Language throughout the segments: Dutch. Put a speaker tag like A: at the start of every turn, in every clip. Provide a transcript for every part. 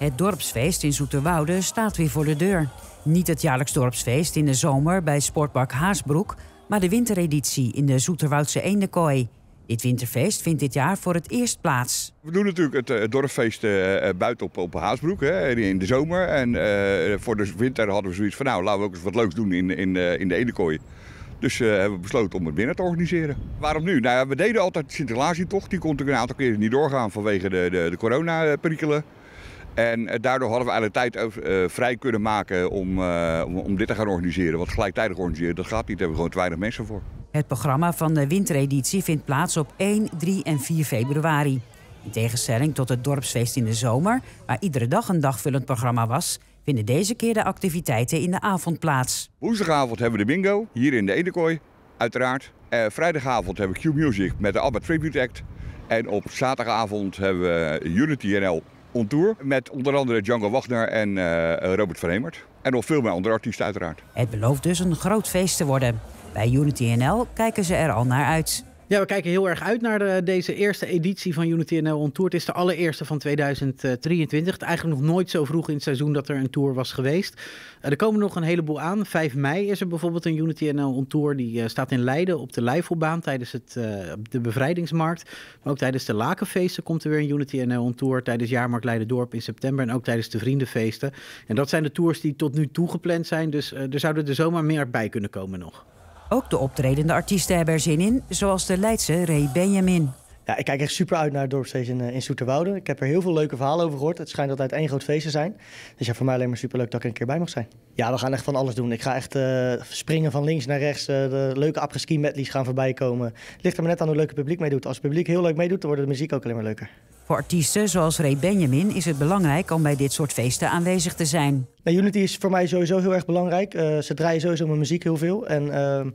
A: Het dorpsfeest in Zoeterwoude staat weer voor de deur. Niet het jaarlijks dorpsfeest in de zomer bij Sportpark Haasbroek, maar de wintereditie in de Zoeterwoudse Eendenkooi. Dit winterfeest vindt dit jaar voor het eerst plaats.
B: We doen natuurlijk het, dorpfeest eh, dorpsfeest eh, eh, buiten op, op Haasbroek hè, in de zomer. En voor de winter hadden we zoiets van, nou laten we ook eens wat leuks doen in, in, in de Eendenkooi. Dus uh, hebben we besloten om het binnen te organiseren. Waarom nu? Nou we deden altijd de Sinterklaasintocht. Die kon natuurlijk een aantal keren niet doorgaan vanwege de, de, de coronaperikelen. En eh, daardoor hadden we eigenlijk tijd eh, vrij kunnen maken eh, om, om, dit te gaan organiseren. Want gelijktijdig organiseren, dat gaat niet. Daar hebben we gewoon te weinig mensen voor.
A: Het programma van de wintereditie vindt plaats op 1, 3 en 4 februari. In tegenstelling tot het dorpsfeest in de zomer, waar iedere dag een dagvullend programma was, vinden deze keer de activiteiten in de avond
B: plaats. Woensdagavond hebben we de bingo, hier in de Edekooi, uiteraard. vrijdagavond hebben we Q-Music met de Albert Tribute Act. En op zaterdagavond hebben we Unity NL Ontour Met onder andere Django Wagner en eh, Robert van Hemert. En nog veel meer andere artiesten uiteraard.
A: Het belooft dus een groot feest te worden. Bij Unity NL kijken ze er al naar uit. Ja,
C: we kijken heel erg uit naar deze eerste editie van Unity NL On Tour. Het is de allereerste van 2023. Eh, het eigenlijk nog nooit zo vroeg in het seizoen dat er een tour was geweest. Eh, er komen nog een heleboel aan. 5 mei is er bijvoorbeeld een Unity NL On Tour. Die eh, staat in Leiden op de Leifelbaan tijdens het, de bevrijdingsmarkt. Maar ook tijdens de Lakenfeesten komt er weer een Unity NL On Tour. Tijdens Jaarmarkt Leiden-Dorp in september. En ook tijdens de Vriendenfeesten. En dat zijn de tours die tot nu toe gepland zijn. Dus er
A: zouden er zomaar meer bij kunnen komen nog. Ook de optredende artiesten hebben er zin in, zoals de Leidse
D: Ray Benjamin. Ja, ik kijk echt super uit naar het dorpsfeest in, eh, in Soeterwoude. Ik heb er heel veel leuke verhalen over gehoord. Het schijnt altijd één groot feest te zijn. Dus ja, voor mij alleen maar super leuk dat ik er een keer bij mag zijn. Ja, we gaan echt van alles doen. Ik ga echt eh, springen van links naar rechts. Eh, de leuke après ski medleys gaan voorbij komen. Het ligt er maar net aan hoe leuk het publiek meedoet. Als het publiek heel leuk meedoet, dan wordt de muziek ook alleen maar leuker. Voor artiesten zoals Ray Benjamin
A: is het belangrijk om bij dit soort feesten aanwezig te zijn.
D: Unity is voor mij sowieso heel erg belangrijk. Eh, ze draaien sowieso mijn muziek heel veel. En uh,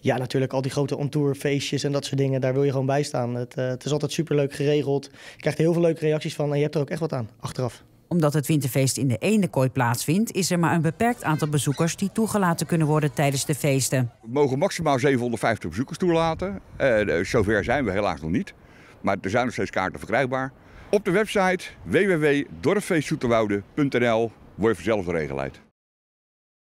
D: ja, natuurlijk al die grote on-tour feestjes en dat soort dingen, daar wil je gewoon bij staan. Het, eh, het is altijd superleuk geregeld. Je krijgt heel veel leuke reacties van en je hebt er ook echt wat aan,
B: achteraf
A: omdat het winterfeest in de ene kooi plaatsvindt, is er maar een beperkt aantal bezoekers die toegelaten kunnen worden tijdens de feesten.
B: We mogen maximaal 750 bezoekers toelaten. Eh, zover zijn we helaas nog niet. Maar er zijn nog steeds kaarten verkrijgbaar. Op de website www.dorpfeestzoeterwoude.nl word je vanzelf de regelheid.